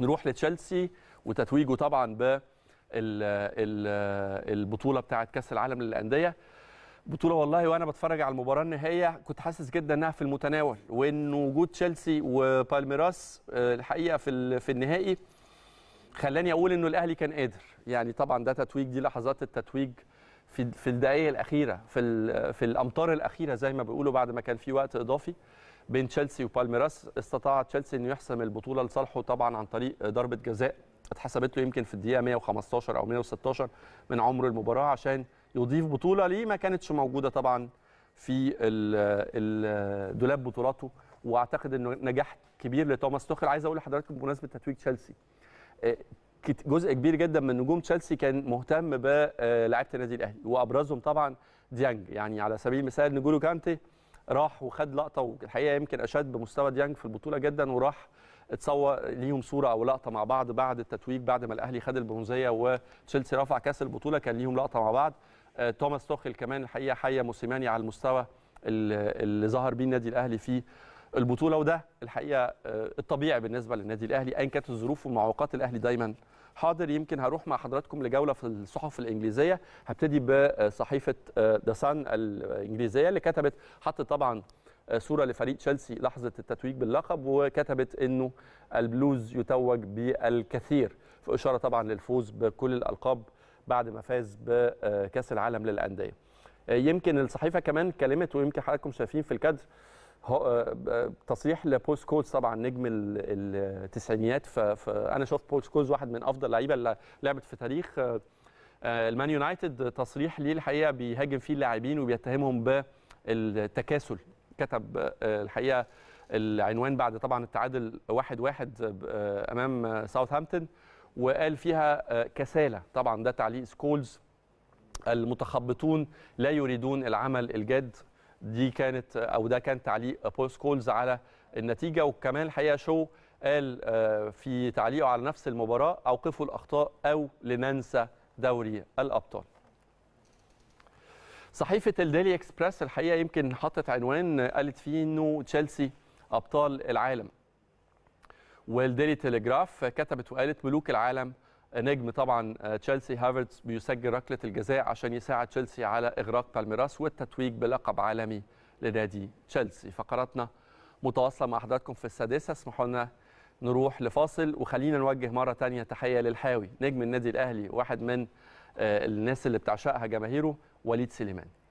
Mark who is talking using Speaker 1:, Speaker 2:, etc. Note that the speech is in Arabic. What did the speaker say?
Speaker 1: نروح لتشيلسي وتتويجه طبعا ب البطوله بتاعه كاس العالم للانديه بطوله والله وانا بتفرج على المباراه النهائيه كنت حاسس جدا انها في المتناول وان وجود تشيلسي وبالميراس آه، الحقيقه في في النهائي خلاني اقول انه الاهلي كان قادر يعني طبعا ده تتويج دي لحظات التتويج في في الدقائق الاخيره في في الامطار الاخيره زي ما بيقولوا بعد ما كان في وقت اضافي بين تشيلسي وبالميراس استطاع تشيلسي انه يحسم البطوله لصالحه طبعا عن طريق ضربه جزاء اتحسبت له يمكن في الدقيقه 115 او 116 من عمر المباراه عشان يضيف بطوله ليه ما كانتش موجوده طبعا في دولاب بطولاته واعتقد انه نجاح كبير لتوماس توخيل عايز اقول لحضراتكم بمناسبه تتويج تشيلسي آه، جزء كبير جدا من نجوم تشيلسي كان مهتم بلاعيبه آه، النادي الاهلي وابرزهم طبعا ديانج يعني على سبيل المثال نجولو كانتي راح وخد لقطه والحقيقه يمكن اشاد بمستوى ديانج في البطوله جدا وراح اتصور ليهم صوره او لقطه مع بعض بعد التتويج بعد ما الاهلي خد البرونزيه وتشيلسي رفع كاس البطوله كان ليهم لقطه مع بعض آه، توماس توخيل كمان الحقيقه حيا موسيماني على المستوى اللي ظهر بيه النادي الاهلي في البطوله وده الحقيقه آه، الطبيعي بالنسبه للنادي الاهلي ايا كانت الظروف والمعوقات الاهلي دايما حاضر يمكن هروح مع حضراتكم لجوله في الصحف الانجليزيه هبتدي بصحيفه ذا آه، سان الانجليزيه اللي كتبت حطت طبعا آه، صوره لفريق تشيلسي لحظه التتويج باللقب وكتبت انه البلوز يتوج بالكثير في اشاره طبعا للفوز بكل الالقاب بعد ما فاز بكاس العالم للانديه آه، يمكن الصحيفه كمان كلمت ويمكن حضراتكم شايفين في الكادر آه، تصريح لبول سكولز طبعا نجم التسعينيات فانا شفت بول سكولز واحد من افضل اللعيبه اللي لعبت في تاريخ آه، آه، المان يونايتد تصريح ليه الحقيقه بيهاجم فيه اللاعبين وبيتهمهم بالتكاسل كتب الحقيقه العنوان بعد طبعا التعادل 1-1 واحد واحد امام ساوثهامبتون وقال فيها كساله طبعا ده تعليق سكولز المتخبطون لا يريدون العمل الجاد دي كانت او ده كان تعليق بول سكولز على النتيجه وكمان الحقيقه شو قال آه، في تعليقه على نفس المباراه اوقفوا الاخطاء او لننسى دوري الابطال. صحيفه الديلي اكسبرس الحقيقه يمكن حطت عنوان قالت فيه انه تشيلسي ابطال العالم. والديلي تيليجراف كتبت وقالت ملوك العالم نجم طبعا آه، تشيلسي هافرتز بيسجل ركله الجزاء عشان يساعد تشيلسي على اغراق بالميراس والتتويج بلقب عالمي لنادي تشيلسي فقراتنا متواصله مع حضراتكم في السادسه اسمحوا لنا نروح لفاصل وخلينا نوجه مره ثانيه تحيه للحاوي نجم النادي الاهلي واحد من آه، الناس اللي بتعشقها جماهيره وليد سليمان